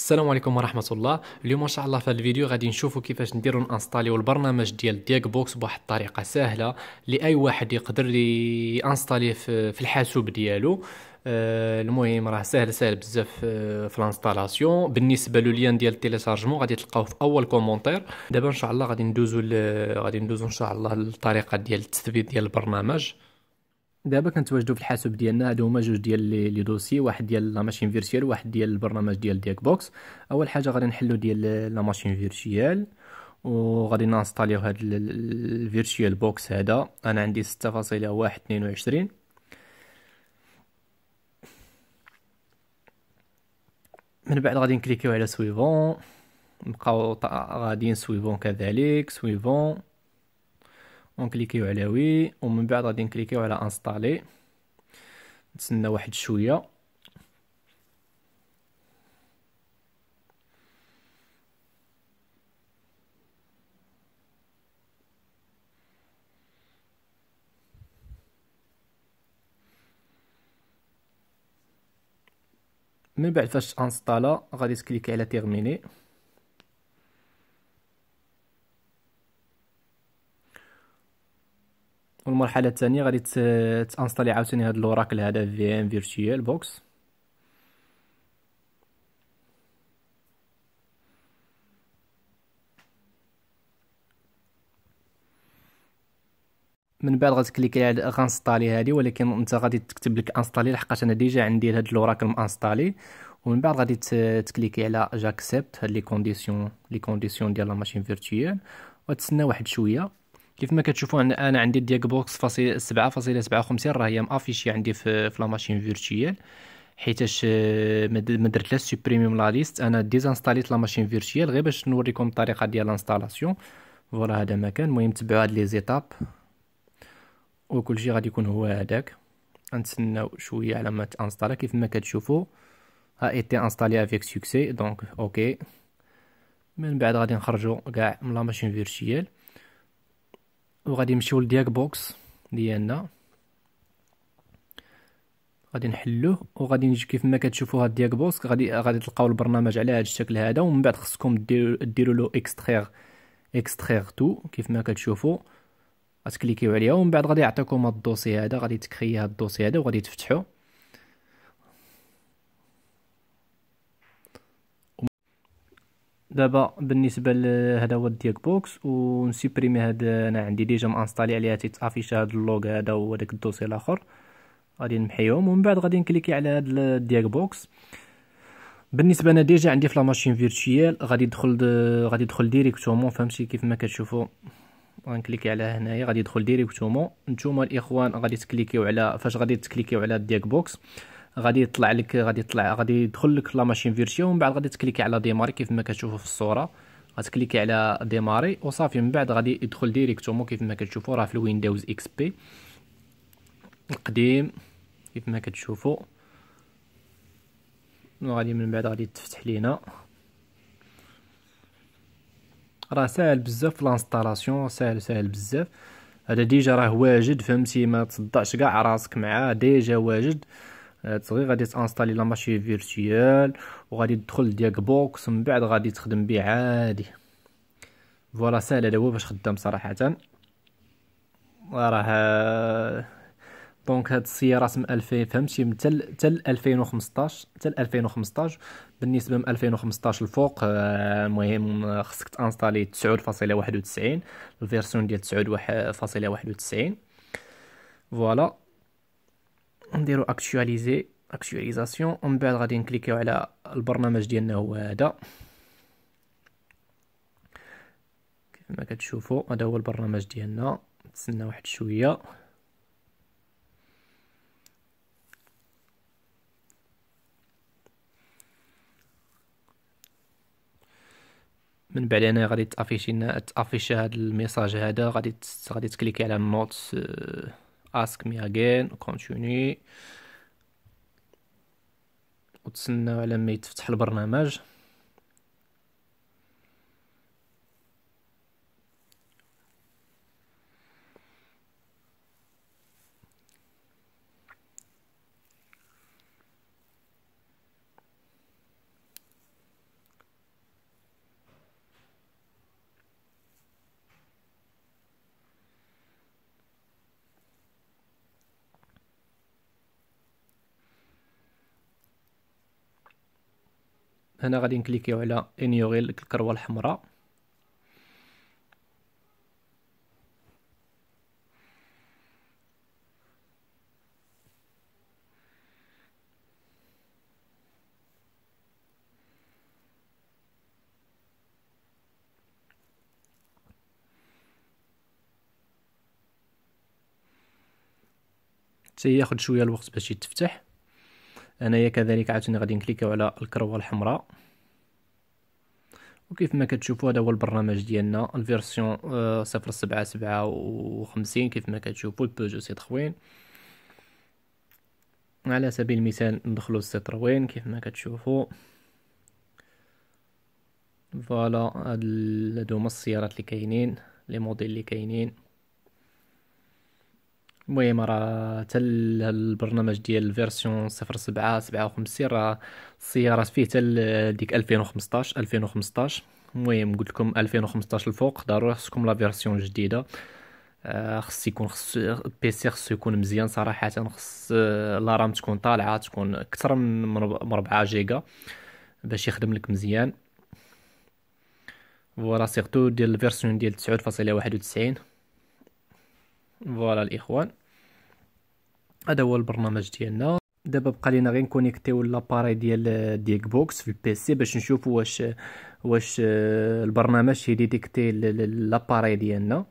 السلام عليكم ورحمة الله اليوم ان شاء الله في هذا الفيديو غادي نشوفوا كيفاش نديروا نانستاليو البرنامج ديال ديك بوكس بواحد الطريقة سهلة لاي واحد يقدر يانستالي في الحاسوب ديالو آه، المهم راه سهل سهل بزاف آه، في الانستالاسيون بالنسبه لليان ديال التيليشارجمون غادي تلقاوه في اول كومونتير دابا ان شاء الله غادي ندوزو غادي ندوزو ان شاء الله للطريقه ديال التثبيت ديال البرنامج دابا كنتواجدوا في الحاسوب ديالنا هادو هما جوج ديال لي دوسي واحد ديال لا ماشين فيرتوال واحد ديال البرنامج ديال ديك بوكس اول حاجه غادي نحلو ديال لا ماشين فيرتوال وغادي نانستاليو هاد الفيرتوال بوكس هذا انا عندي 6.122 من بعد غادي نكليكيو على سويفون نبقاو غاديين سويفون كذلك سويفون ونكليكيو على وي ومن بعد غادي نكليكيو على انستالي نتسنى واحد شويه من بعد فاش انستالا غادي تكليكي على تيرميني المرحله الثانيه غادي تانستالي عاوتاني هاد لوراكل هذا في ام فيرتوال بوكس من بعد غتكليكي على غانستالي هادي ولكن انت غادي تكتب لك انستالي لحقاش انا ديجا عندي هاد لوراكل مانستالي ومن بعد غادي تكليكي على جاكسبت هاد لي كونديسيون لي كونديسيون ديال لا ماشين فيرتوال وتسنى واحد شويه كيف ما كتشوفوا انا عندي الدياك بوكس فاصيل 7.57 راه هي مافيشي عندي في في ماشين فيرتشيال حيتاش آه، ما درت لا سوبريميم لا ليست انا ديزانستاليت لا ماشين فيرتشيال غير باش نوريكم الطريقه ديال الانستالاسيون فوالا هذا مكان المهم تبعوا هاد لي زيتاب شيء غادي يكون هو هذاك نتسناو شويه على ما تانستالا كيف ما كتشوفوا ها ايتي انستالي افيك سوكسي دونك اوكي من بعد غادي نخرجوا كاع من لا ماشين فيرتشيال وغادي نمشيو لدياك بوكس ديالنا غادي نحلوه وغادي نجي كيف ما كتشوفوا هاد الدياك بوكس غادي غادي تلقاو البرنامج على هذا الشكل هذا ومن بعد خصكم ديروا له اكستريغ اكستريغ تو كيف ما كتشوفوا غتكليكيو عليها ومن بعد غادي يعطيكم هاد الدوسي هذا غادي تكريي هاد الدوسي هذا وغادي تفتحوه دابا بالنسبه لهذا هو الديك بوكس ونسيبريمي هاد انا عندي ديجا مانستالي عليها تيتافيش هاد اللوغ هذا هو داك الدوسي الاخر غادي نمحيهم ومن بعد غادي نكليكي على هاد الديك بوكس بالنسبه انا ديجا عندي في لا ماشين فيرتويال غادي يدخل غادي يدخل ديريكتومون فهمتي كيف ما كتشوفوا غنكليكي على هنايا غادي يدخل ديريكتومون نتوما الاخوان غادي تكليكيو على فاش غادي تكليكيو على الديك بوكس غادي يطلع لك غادي يطلع غادي يدخل لك لا ماشين فيرسيون ومن بعد غادي تكليكي على ديماري كيف ما كتشوفوا في الصوره غتكليكي على ديماري وصافي من بعد غادي يدخل ديريكتومون كيف ما كتشوفوا راه في الويندوز اكس بي القديم كيف ما كتشوفوا وغادي من بعد غادي تفتح لينا راه ساهل بزاف لانستالاسيون ساهل ساهل بزاف هذا ديجا راه واجد فهمتي ما تصدعش كاع راسك معاه ديجا واجد هاد آه، صغير غادي تانستالي لا ماشي فيرتوال وغادي تدخل لدياك بوكس من بعد غادي تخدم بيه عادي فوالا ساهل هذا هو باش خدام صراحه راه دونك هاد السياره من 2000 فهمتي من تل تل 2015 تل 2015 بالنسبه من 2015 الفوق آه، المهم خصك تانستالي 9.91 الفيرسيون ديال 9.91 فوالا نديرو اكتواليزي اكتواليزاسيون ومن بعد غادي نكليكيو على البرنامج ديالنا هو هذا كيف ما كتشوفوا هذا هو البرنامج ديالنا نتسنى واحد شويه من بعد انا غادي تافيشي لنا تافيشي هذا الميساج هذا غادي غادي تكليكي على النوت آه، ask me again continue وتسناو على ما يتفتح البرنامج هنا غادي نكليكيو على انيوغي الكروه الحمراء حتى شويه الوقت باش يتفتح انايا كذلك عاوتاني غادي نكليكيو على الكروه الحمراء وكيف ما كتشوفوا هذا هو البرنامج ديالنا الفيرسيون آه، صفر سبعة سبعة كيف ما كتشوفوا البوجو تخوين على سبيل المثال ندخلوا السيتروين كيف ما كتشوفوا فوالا هادو هما السيارات اللي كاينين لي موديل اللي كاينين المهم راه حتى البرنامج ديال سبعة 07 57 راه السيارات فيه حتى ديك 2015 2015 المهم قلت لكم 2015 الفوق ضروري خصكم لا فيرسيون جديده آه، خص يكون خص البيسي خصو يكون مزيان صراحه خص آه، لا رام تكون طالعه تكون اكثر من 4 جيجا باش يخدم لك مزيان فوالا سيرتو ديال الفيرسيون ديال 9.91 فوالا الاخوان هذا هو البرنامج ديالنا دابا بقى لينا غير نكونيكتيو لاباري ديال ديك بوكس في البي سي باش نشوفوا واش واش البرنامج يديتيكتي لاباري ديالنا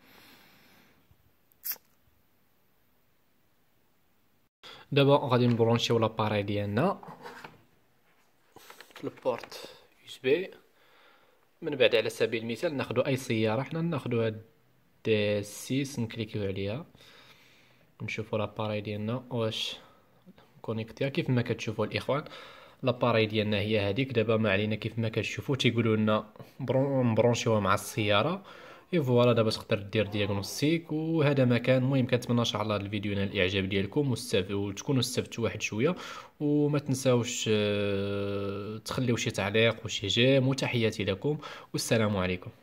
دابا غادي نبرونشيو لاباري ديالنا في البورت يو اس بي من بعد على سبيل المثال ناخذ اي سياره حنا ناخذ هاد دي سيس نكليكيو عليها نشوفو لاباراي ديالنا واش كونيكتيها كيف ما كتشوفو الاخوان لاباراي ديالنا هي هذيك دابا ما علينا كيف ما كتشوفو تيقولوا لنا برونشيوها مع السياره اي فوالا دابا تقدر دير دياغنوستيك وهذا مكان المهم كنتمنى ان شاء الله الفيديو ينال الاعجاب ديالكم وتكونوا استفدتوا واحد شويه وما تنساوش آه، تخليو شي تعليق وشي جيم وتحياتي لكم والسلام عليكم